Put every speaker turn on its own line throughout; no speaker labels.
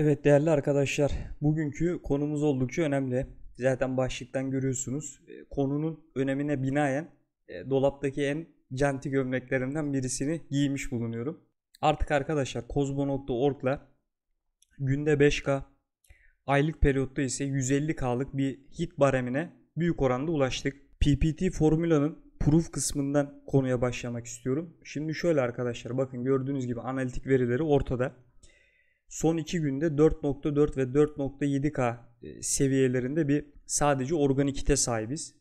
Evet değerli arkadaşlar, bugünkü konumuz oldukça önemli. Zaten başlıktan görüyorsunuz. E, konunun önemine binaen e, dolaptaki en canti gömleklerimden birisini giymiş bulunuyorum. Artık arkadaşlar kozmo.org'la günde 5K, aylık periyotta ise 150K'lık bir hit baremine büyük oranda ulaştık. PPT formülanın proof kısmından konuya başlamak istiyorum. Şimdi şöyle arkadaşlar bakın gördüğünüz gibi analitik verileri ortada son 2 günde 4.4 ve 4.7K e, seviyelerinde bir sadece organik organikite sahibiz.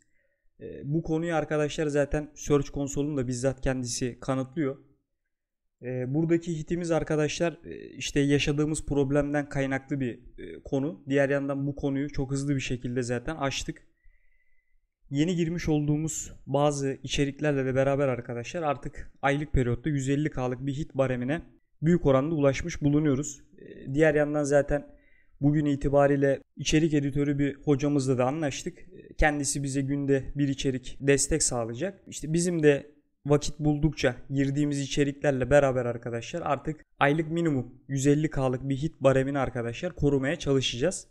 E, bu konuyu arkadaşlar zaten Search Console'un da bizzat kendisi kanıtlıyor. E, buradaki hitimiz arkadaşlar işte yaşadığımız problemden kaynaklı bir konu. Diğer yandan bu konuyu çok hızlı bir şekilde zaten açtık. Yeni girmiş olduğumuz bazı içeriklerle de beraber arkadaşlar artık aylık periyotta 150K'lık bir hit baremine büyük oranda ulaşmış bulunuyoruz. Ee, diğer yandan zaten bugün itibariyle içerik editörü bir hocamızla da anlaştık. Ee, kendisi bize günde bir içerik destek sağlayacak. İşte bizim de vakit buldukça girdiğimiz içeriklerle beraber arkadaşlar artık aylık minimum 150K'lık bir hit baremini arkadaşlar korumaya çalışacağız.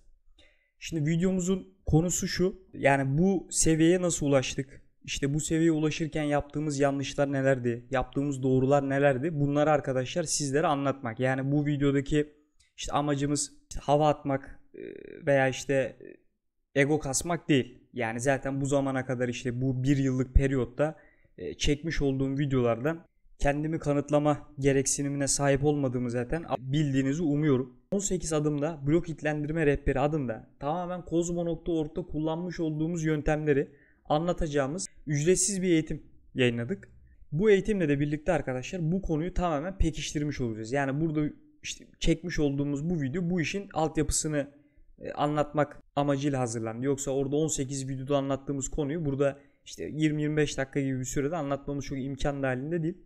Şimdi videomuzun konusu şu. Yani bu seviyeye nasıl ulaştık? İşte bu seviyeye ulaşırken yaptığımız yanlışlar nelerdi? Yaptığımız doğrular nelerdi? Bunları arkadaşlar sizlere anlatmak. Yani bu videodaki işte amacımız hava atmak e, veya işte e, ego kasmak değil. Yani zaten bu zamana kadar işte bu bir yıllık periyotta e, çekmiş olduğum videolardan kendimi kanıtlama gereksinimine sahip olmadığımı zaten bildiğinizi umuyorum. 18 adımda blok itlendirme rehberi adında tamamen kozmo.org'da kullanmış olduğumuz yöntemleri anlatacağımız ücretsiz bir eğitim yayınladık. Bu eğitimle de birlikte arkadaşlar bu konuyu tamamen pekiştirmiş olacağız. Yani burada işte çekmiş olduğumuz bu video bu işin altyapısını e, anlatmak amacıyla hazırlandı. Yoksa orada 18 videoda anlattığımız konuyu burada işte 20-25 dakika gibi bir sürede anlatmamız çok imkan dahilinde değil.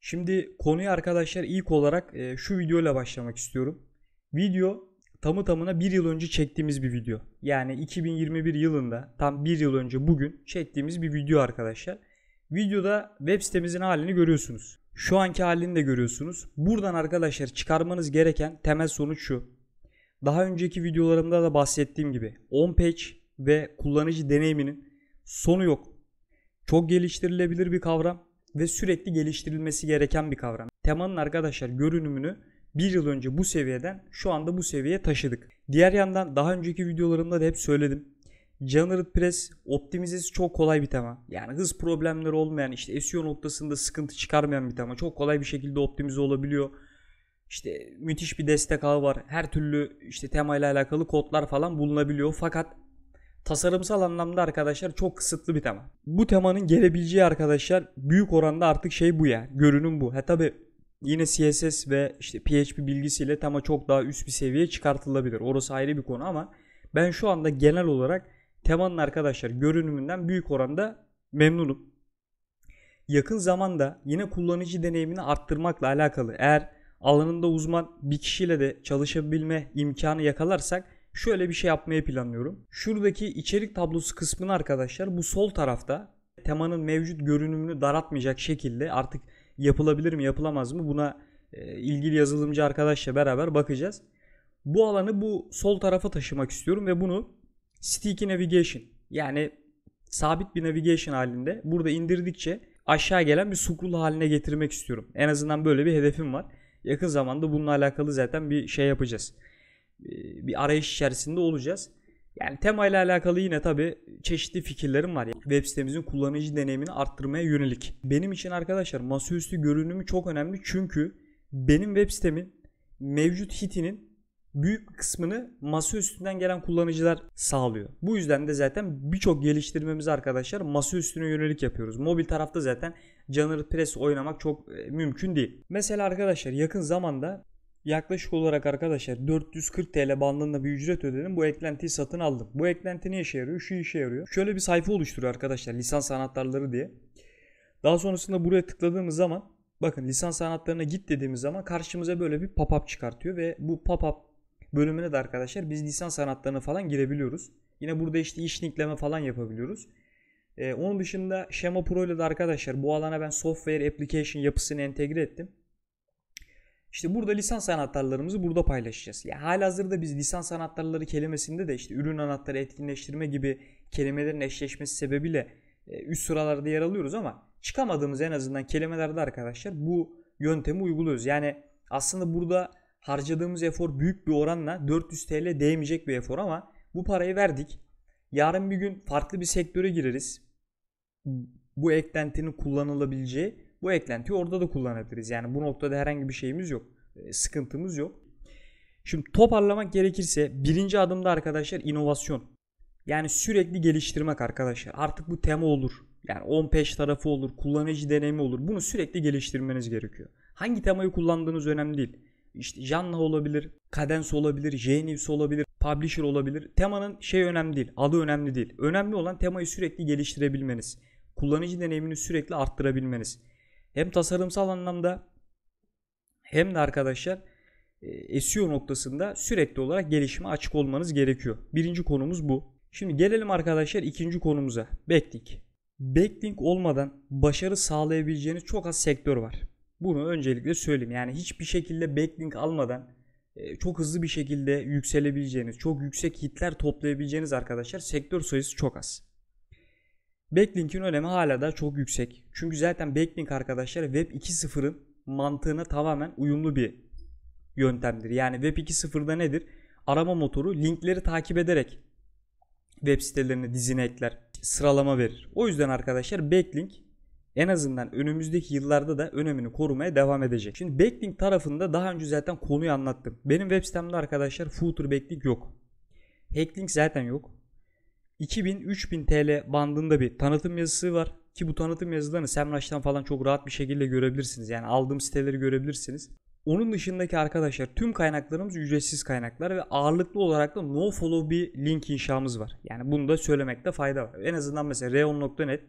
Şimdi konuyu arkadaşlar ilk olarak e, şu videoyla başlamak istiyorum. Video tamı tamına bir yıl önce çektiğimiz bir video. Yani 2021 yılında tam bir yıl önce bugün çektiğimiz bir video arkadaşlar. Videoda web sitemizin halini görüyorsunuz. Şu anki halini de görüyorsunuz. Buradan arkadaşlar çıkarmanız gereken temel sonuç şu. Daha önceki videolarımda da bahsettiğim gibi on page ve kullanıcı deneyiminin sonu yok. Çok geliştirilebilir bir kavram ve sürekli geliştirilmesi gereken bir kavram. Temanın arkadaşlar görünümünü bir yıl önce bu seviyeden şu anda bu seviyeye taşıdık. Diğer yandan daha önceki videolarımda da hep söyledim. Generate Press optimizesi çok kolay bir tema. Yani hız problemleri olmayan işte SEO noktasında sıkıntı çıkarmayan bir tema. Çok kolay bir şekilde optimize olabiliyor. İşte müthiş bir destek ağı var. Her türlü işte tema ile alakalı kodlar falan bulunabiliyor. Fakat tasarımsal anlamda arkadaşlar çok kısıtlı bir tema. Bu temanın gelebileceği arkadaşlar büyük oranda artık şey bu ya. Görünüm bu. Ha tabi yine CSS ve işte PHP bilgisiyle tema çok daha üst bir seviyeye çıkartılabilir. Orası ayrı bir konu ama ben şu anda genel olarak temanın arkadaşlar görünümünden büyük oranda memnunum. Yakın zamanda yine kullanıcı deneyimini arttırmakla alakalı eğer alanında uzman bir kişiyle de çalışabilme imkanı yakalarsak şöyle bir şey yapmayı planlıyorum. Şuradaki içerik tablosu kısmını arkadaşlar bu sol tarafta temanın mevcut görünümünü daratmayacak şekilde artık yapılabilir mi yapılamaz mı buna e, ilgili yazılımcı arkadaşla beraber bakacağız. Bu alanı bu sol tarafa taşımak istiyorum ve bunu sticky navigation yani sabit bir navigation halinde burada indirdikçe aşağı gelen bir scroll haline getirmek istiyorum. En azından böyle bir hedefim var. Yakın zamanda bununla alakalı zaten bir şey yapacağız. E, bir arayış içerisinde olacağız. Yani tema ile alakalı yine tabi çeşitli fikirlerim var. Yani web sitemizin kullanıcı deneyimini arttırmaya yönelik. Benim için arkadaşlar masaüstü görünümü çok önemli çünkü benim web sitemin mevcut hitinin büyük kısmını masaüstünden gelen kullanıcılar sağlıyor. Bu yüzden de zaten birçok geliştirmemizi arkadaşlar masa yönelik yapıyoruz. Mobil tarafta zaten Canır Press oynamak çok e, mümkün değil. Mesela arkadaşlar yakın zamanda Yaklaşık olarak arkadaşlar 440 TL bandında bir ücret ödedim. Bu eklentiyi satın aldım. Bu eklenti ne işe yarıyor? Şu işe yarıyor. Şöyle bir sayfa oluşturuyor arkadaşlar lisans anahtarları diye. Daha sonrasında buraya tıkladığımız zaman bakın lisans anahtarlarına git dediğimiz zaman karşımıza böyle bir pop-up çıkartıyor ve bu pop-up bölümüne de arkadaşlar biz lisans anahtarlarına falan girebiliyoruz. Yine burada işte iş linkleme falan yapabiliyoruz. Ee, onun dışında Şema Pro ile de arkadaşlar bu alana ben software application yapısını entegre ettim. İşte burada lisans anahtarlarımızı burada paylaşacağız. Ya yani halihazırda biz lisans anahtarları kelimesinde de işte ürün anahtarı etkinleştirme gibi kelimelerin eşleşmesi sebebiyle e, üst sıralarda yer alıyoruz ama çıkamadığımız en azından kelimelerde arkadaşlar bu yöntemi uyguluyoruz. Yani aslında burada harcadığımız efor büyük bir oranla 400 TL değmeyecek bir efor ama bu parayı verdik. Yarın bir gün farklı bir sektöre gireriz. Bu eklentinin kullanılabileceği bu eklentiyi orada da kullanabiliriz. Yani bu noktada herhangi bir şeyimiz yok. Ee, sıkıntımız yok. Şimdi toparlamak gerekirse birinci adımda arkadaşlar inovasyon. Yani sürekli geliştirmek arkadaşlar. Artık bu tema olur. Yani on page tarafı olur, kullanıcı deneyimi olur. Bunu sürekli geliştirmeniz gerekiyor. Hangi temayı kullandığınız önemli değil. İşte Janla olabilir, Cadence olabilir, JNews olabilir, Publisher olabilir. Temanın şey önemli değil, adı önemli değil. Önemli olan temayı sürekli geliştirebilmeniz. Kullanıcı deneyimini sürekli arttırabilmeniz hem tasarımsal anlamda hem de arkadaşlar e, SEO noktasında sürekli olarak gelişime açık olmanız gerekiyor. Birinci konumuz bu. Şimdi gelelim arkadaşlar ikinci konumuza. Backlink. Backlink olmadan başarı sağlayabileceğiniz çok az sektör var. Bunu öncelikle söyleyeyim. Yani hiçbir şekilde backlink almadan e, çok hızlı bir şekilde yükselebileceğiniz, çok yüksek hitler toplayabileceğiniz arkadaşlar sektör sayısı çok az. Backlink'in önemi hala da çok yüksek. Çünkü zaten backlink arkadaşlar Web 2.0'ın mantığına tamamen uyumlu bir yöntemdir. Yani Web 2.0'da nedir? Arama motoru linkleri takip ederek web sitelerini dizine ekler, sıralama verir. O yüzden arkadaşlar backlink en azından önümüzdeki yıllarda da önemini korumaya devam edecek. Şimdi backlink tarafında daha önce zaten konuyu anlattım. Benim web sitemde arkadaşlar footer backlink yok. Hacklink zaten yok. 2000-3000 TL bandında bir tanıtım yazısı var. Ki bu tanıtım yazılarını Semrush'tan falan çok rahat bir şekilde görebilirsiniz. Yani aldığım siteleri görebilirsiniz. Onun dışındaki arkadaşlar tüm kaynaklarımız ücretsiz kaynaklar ve ağırlıklı olarak da nofollow bir link inşamız var. Yani bunu da söylemekte fayda var. En azından mesela reon.net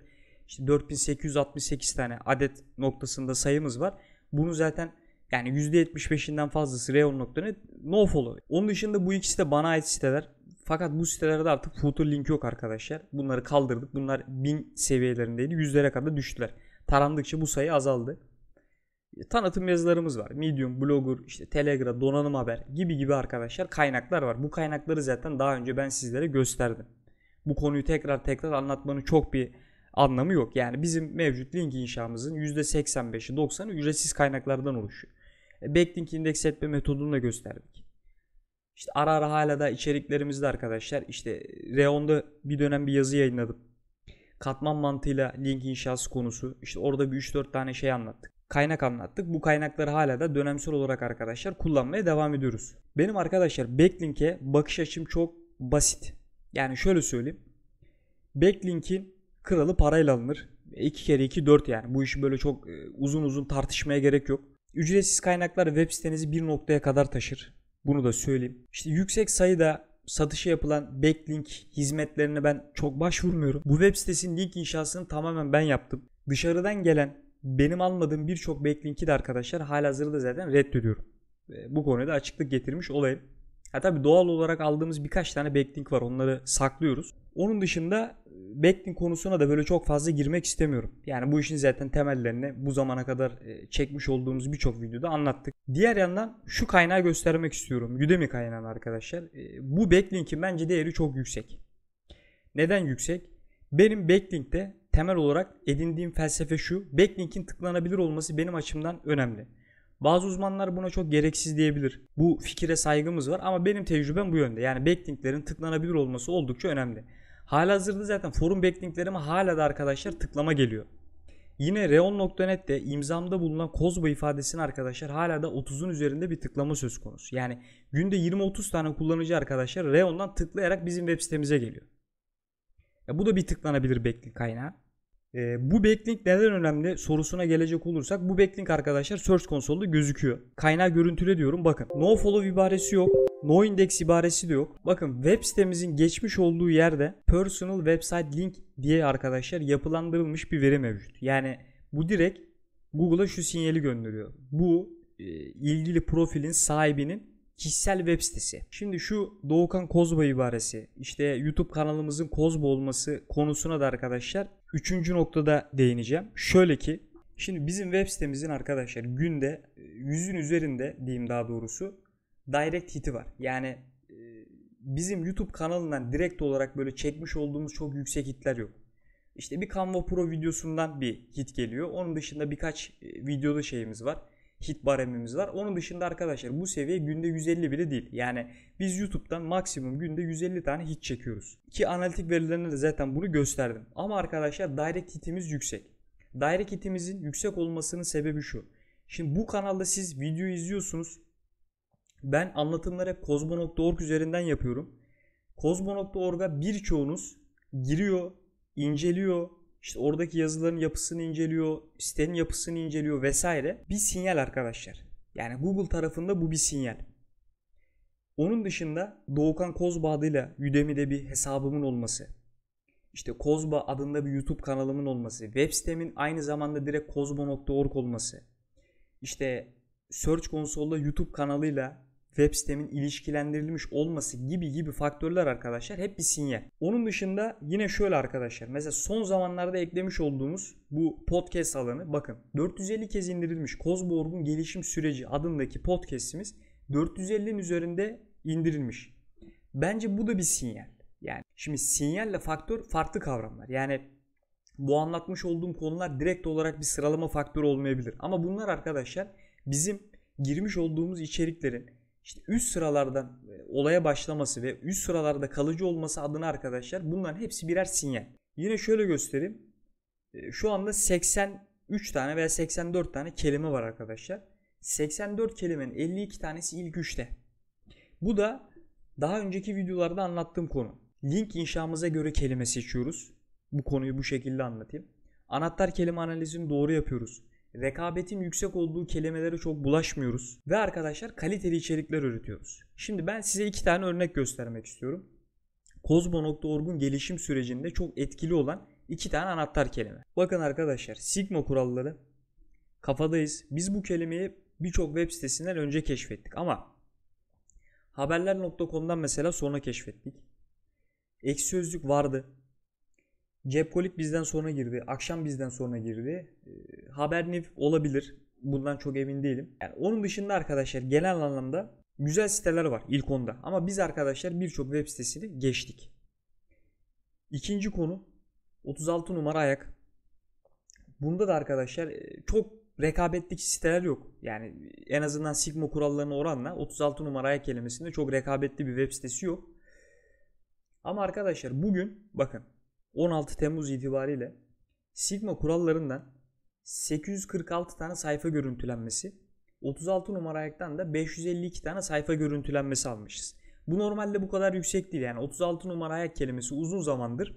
işte 4868 tane adet noktasında sayımız var. Bunu zaten yani %75'inden fazlası reon.net nofollow. Onun dışında bu ikisi de bana ait siteler. Fakat bu sitelerde artık footer link yok arkadaşlar. Bunları kaldırdık. Bunlar 1000 seviyelerindeydi. Yüzlere kadar düştüler. Tarandıkça bu sayı azaldı. E, tanıtım yazılarımız var. Medium, Blogger, işte Telegram, Donanım Haber gibi gibi arkadaşlar kaynaklar var. Bu kaynakları zaten daha önce ben sizlere gösterdim. Bu konuyu tekrar tekrar anlatmanın çok bir anlamı yok. Yani bizim mevcut link inşamızın %85'i 90'ı ücretsiz kaynaklardan oluşuyor. E, Backlink indeks etme metodunu da gösterdik. İşte ara ara hala da içeriklerimizde arkadaşlar işte Reon'da bir dönem bir yazı yayınladım. Katman mantığıyla link inşası konusu. İşte orada bir 3-4 tane şey anlattık. Kaynak anlattık. Bu kaynakları hala da dönemsel olarak arkadaşlar kullanmaya devam ediyoruz. Benim arkadaşlar backlink'e bakış açım çok basit. Yani şöyle söyleyeyim. Backlink'in kralı parayla alınır. 2 kere 2 4 yani. Bu işi böyle çok e, uzun uzun tartışmaya gerek yok. Ücretsiz kaynaklar web sitenizi bir noktaya kadar taşır. Bunu da söyleyeyim. İşte yüksek sayıda satışı yapılan backlink hizmetlerine ben çok başvurmuyorum. Bu web sitesinin link inşasını tamamen ben yaptım. Dışarıdan gelen benim almadığım birçok backlinki de arkadaşlar halihazırda zaten reddediyorum. Bu konuda açıklık getirmiş olayım. Ha tabii doğal olarak aldığımız birkaç tane backlink var. Onları saklıyoruz. Onun dışında e, backlink konusuna da böyle çok fazla girmek istemiyorum. Yani bu işin zaten temellerini bu zamana kadar e, çekmiş olduğumuz birçok videoda anlattık. Diğer yandan şu kaynağı göstermek istiyorum. Udemy kaynağını arkadaşlar. E, bu backlinkin bence değeri çok yüksek. Neden yüksek? Benim backlinkte temel olarak edindiğim felsefe şu. Backlink'in tıklanabilir olması benim açımdan önemli. Bazı uzmanlar buna çok gereksiz diyebilir. Bu fikire saygımız var ama benim tecrübem bu yönde. Yani backlinklerin tıklanabilir olması oldukça önemli. Halihazırda zaten forum backlinklerime hala da arkadaşlar tıklama geliyor. Yine reon.net'te imzamda bulunan Kozba ifadesini arkadaşlar hala da 30'un üzerinde bir tıklama söz konusu. Yani günde 20-30 tane kullanıcı arkadaşlar reondan tıklayarak bizim web sitemize geliyor. Ya bu da bir tıklanabilir backlink kaynağı. E, bu backlink neden önemli sorusuna gelecek olursak bu backlink arkadaşlar Search Console'da gözüküyor. Kaynağı görüntüle diyorum bakın. No follow ibaresi yok. No index ibaresi de yok. Bakın web sitemizin geçmiş olduğu yerde personal website link diye arkadaşlar yapılandırılmış bir veri mevcut. Yani bu direkt Google'a şu sinyali gönderiyor. Bu e, ilgili profilin sahibinin kişisel web sitesi. Şimdi şu Doğukan Kozba ibaresi işte YouTube kanalımızın Kozba olması konusuna da arkadaşlar üçüncü noktada değineceğim. Şöyle ki şimdi bizim web sitemizin arkadaşlar günde e, yüzün üzerinde diyeyim daha doğrusu direct hiti var. Yani e, bizim YouTube kanalından direkt olarak böyle çekmiş olduğumuz çok yüksek hitler yok. İşte bir Canva Pro videosundan bir hit geliyor. Onun dışında birkaç e, videoda şeyimiz var hit baremimiz var. Onun dışında arkadaşlar bu seviye günde 150 bile değil. Yani biz YouTube'dan maksimum günde 150 tane hit çekiyoruz. Ki analitik verilerinde de zaten bunu gösterdim. Ama arkadaşlar direct hitimiz yüksek. Direct hitimizin yüksek olmasının sebebi şu. Şimdi bu kanalda siz video izliyorsunuz. Ben anlatımları hep kozmo.org üzerinden yapıyorum. Kozmo.org'a birçoğunuz giriyor, inceliyor, işte oradaki yazıların yapısını inceliyor, sitenin yapısını inceliyor vesaire. Bir sinyal arkadaşlar. Yani Google tarafında bu bir sinyal. Onun dışında Doğukan Kozba adıyla Udemy'de bir hesabımın olması. İşte Kozba adında bir YouTube kanalımın olması. Web sitemin aynı zamanda direkt kozba.org olması. İşte Search Console'da YouTube kanalıyla web sitemin ilişkilendirilmiş olması gibi gibi faktörler arkadaşlar hep bir sinyal. Onun dışında yine şöyle arkadaşlar mesela son zamanlarda eklemiş olduğumuz bu podcast alanı bakın 450 kez indirilmiş Kozborg'un gelişim süreci adındaki podcast'imiz 450'nin üzerinde indirilmiş. Bence bu da bir sinyal. Yani şimdi sinyalle faktör farklı kavramlar. Yani bu anlatmış olduğum konular direkt olarak bir sıralama faktörü olmayabilir. Ama bunlar arkadaşlar bizim girmiş olduğumuz içeriklerin işte üst sıralardan e, olaya başlaması ve üst sıralarda kalıcı olması adına arkadaşlar bunların hepsi birer sinyal. Yine şöyle göstereyim. E, şu anda 83 tane veya 84 tane kelime var arkadaşlar. 84 kelimenin 52 tanesi ilk 3'te. Bu da daha önceki videolarda anlattığım konu. Link inşamıza göre kelime seçiyoruz. Bu konuyu bu şekilde anlatayım. Anahtar kelime analizini doğru yapıyoruz rekabetin yüksek olduğu kelimelere çok bulaşmıyoruz ve arkadaşlar kaliteli içerikler üretiyoruz. Şimdi ben size iki tane örnek göstermek istiyorum. Kozmo.org'un gelişim sürecinde çok etkili olan iki tane anahtar kelime. Bakın arkadaşlar Sigma kuralları kafadayız. Biz bu kelimeyi birçok web sitesinden önce keşfettik ama haberler.com'dan mesela sonra keşfettik. Eksi sözlük vardı. Cepkolik bizden sonra girdi. Akşam bizden sonra girdi. Ee, haber Habernev olabilir. Bundan çok emin değilim. Yani onun dışında arkadaşlar genel anlamda güzel siteler var ilk onda. Ama biz arkadaşlar birçok web sitesini geçtik. İkinci konu 36 numara ayak. Bunda da arkadaşlar e, çok rekabetlik siteler yok. Yani en azından Sigma kurallarına oranla 36 numara ayak kelimesinde çok rekabetli bir web sitesi yok. Ama arkadaşlar bugün bakın 16 Temmuz itibariyle Sigma kurallarından 846 tane sayfa görüntülenmesi, 36 numara ayaktan da 552 tane sayfa görüntülenmesi almışız. Bu normalde bu kadar yüksek değil. Yani 36 numara ayak kelimesi uzun zamandır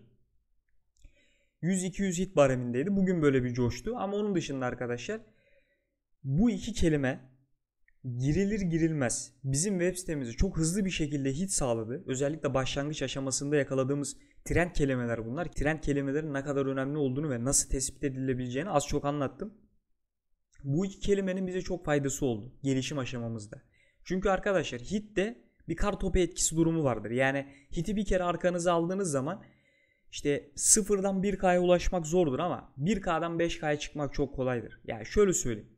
100-200 hit baremindeydi. Bugün böyle bir coştu. Ama onun dışında arkadaşlar bu iki kelime girilir girilmez bizim web sitemizi çok hızlı bir şekilde hit sağladı. Özellikle başlangıç aşamasında yakaladığımız trend kelimeler bunlar. Trend kelimelerin ne kadar önemli olduğunu ve nasıl tespit edilebileceğini az çok anlattım. Bu iki kelimenin bize çok faydası oldu gelişim aşamamızda. Çünkü arkadaşlar hit de bir kar topu etkisi durumu vardır. Yani hiti bir kere arkanıza aldığınız zaman işte sıfırdan 1K'ya ulaşmak zordur ama 1K'dan 5K'ya çıkmak çok kolaydır. Yani şöyle söyleyeyim.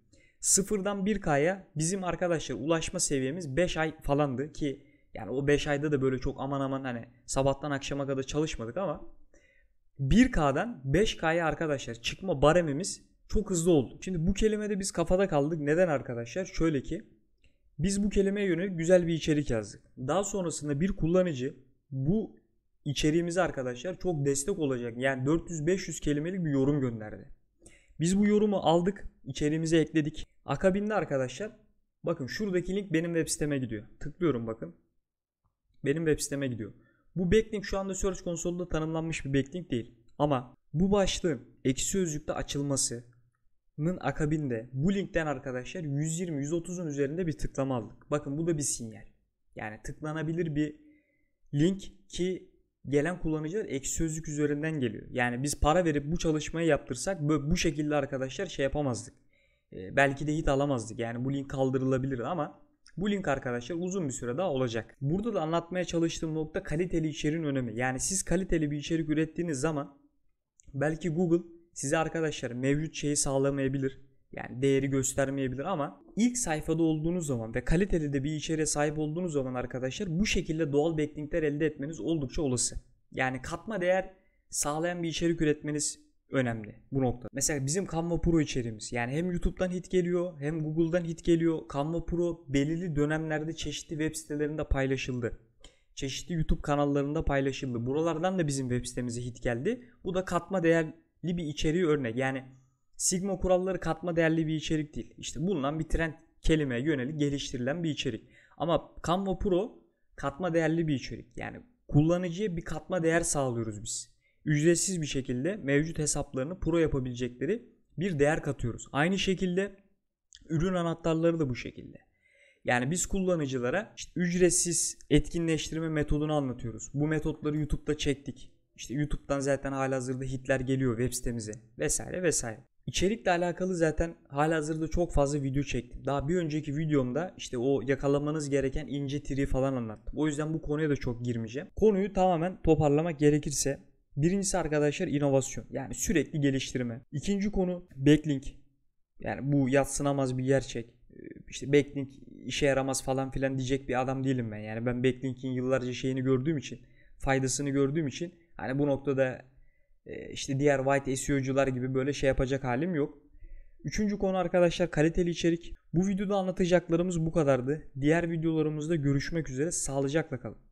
Sıfırdan 1K'ya bizim arkadaşlar ulaşma seviyemiz 5 ay falandı ki yani o 5 ayda da böyle çok aman aman hani sabahtan akşama kadar çalışmadık ama 1K'dan 5K'ya arkadaşlar çıkma baremimiz çok hızlı oldu. Şimdi bu kelimede biz kafada kaldık. Neden arkadaşlar? Şöyle ki biz bu kelimeye yönelik güzel bir içerik yazdık. Daha sonrasında bir kullanıcı bu içeriğimize arkadaşlar çok destek olacak. Yani 400-500 kelimelik bir yorum gönderdi. Biz bu yorumu aldık, içeriğimize ekledik. Akabinde arkadaşlar bakın şuradaki link benim web siteme gidiyor. Tıklıyorum bakın. Benim web siteme gidiyor. Bu backlink şu anda Search konsolunda tanımlanmış bir backlink değil. Ama bu başlığın ekşi sözlükte açılmasının akabinde bu linkten arkadaşlar 120-130'un üzerinde bir tıklama aldık. Bakın bu da bir sinyal. Yani tıklanabilir bir link ki gelen kullanıcılar ekşi sözlük üzerinden geliyor. Yani biz para verip bu çalışmayı yaptırsak bu şekilde arkadaşlar şey yapamazdık. Ee, belki de hit alamazdık. Yani bu link kaldırılabilirdi ama bu link arkadaşlar uzun bir süre daha olacak. Burada da anlatmaya çalıştığım nokta kaliteli içeriğin önemi. Yani siz kaliteli bir içerik ürettiğiniz zaman belki Google size arkadaşlar mevcut şeyi sağlamayabilir. Yani değeri göstermeyebilir ama ilk sayfada olduğunuz zaman ve kaliteli de bir içeriğe sahip olduğunuz zaman arkadaşlar bu şekilde doğal backlinkler elde etmeniz oldukça olası. Yani katma değer sağlayan bir içerik üretmeniz önemli bu nokta. Mesela bizim Canva Pro içeriğimiz yani hem YouTube'dan hit geliyor hem Google'dan hit geliyor. Canva Pro belirli dönemlerde çeşitli web sitelerinde paylaşıldı. Çeşitli YouTube kanallarında paylaşıldı. Buralardan da bizim web sitemize hit geldi. Bu da katma değerli bir içeriği örnek. Yani Sigma kuralları katma değerli bir içerik değil. İşte bulunan bir trend kelimeye yönelik geliştirilen bir içerik. Ama Canva Pro katma değerli bir içerik. Yani kullanıcıya bir katma değer sağlıyoruz biz ücretsiz bir şekilde mevcut hesaplarını pro yapabilecekleri bir değer katıyoruz. Aynı şekilde ürün anahtarları da bu şekilde. Yani biz kullanıcılara işte ücretsiz etkinleştirme metodunu anlatıyoruz. Bu metotları YouTube'da çektik. İşte YouTube'dan zaten halihazırda hitler geliyor web sitemize vesaire vesaire. İçerikle alakalı zaten halihazırda çok fazla video çektim. Daha bir önceki videomda işte o yakalamanız gereken ince tiri falan anlattım. O yüzden bu konuya da çok girmeyeceğim. Konuyu tamamen toparlamak gerekirse Birincisi arkadaşlar inovasyon. Yani sürekli geliştirme. İkinci konu backlink. Yani bu yatsınamaz bir gerçek. Ee, işte backlink işe yaramaz falan filan diyecek bir adam değilim ben. Yani ben backlink'in yıllarca şeyini gördüğüm için, faydasını gördüğüm için hani bu noktada e, işte diğer white SEO'cular gibi böyle şey yapacak halim yok. Üçüncü konu arkadaşlar kaliteli içerik. Bu videoda anlatacaklarımız bu kadardı. Diğer videolarımızda görüşmek üzere. Sağlıcakla kalın.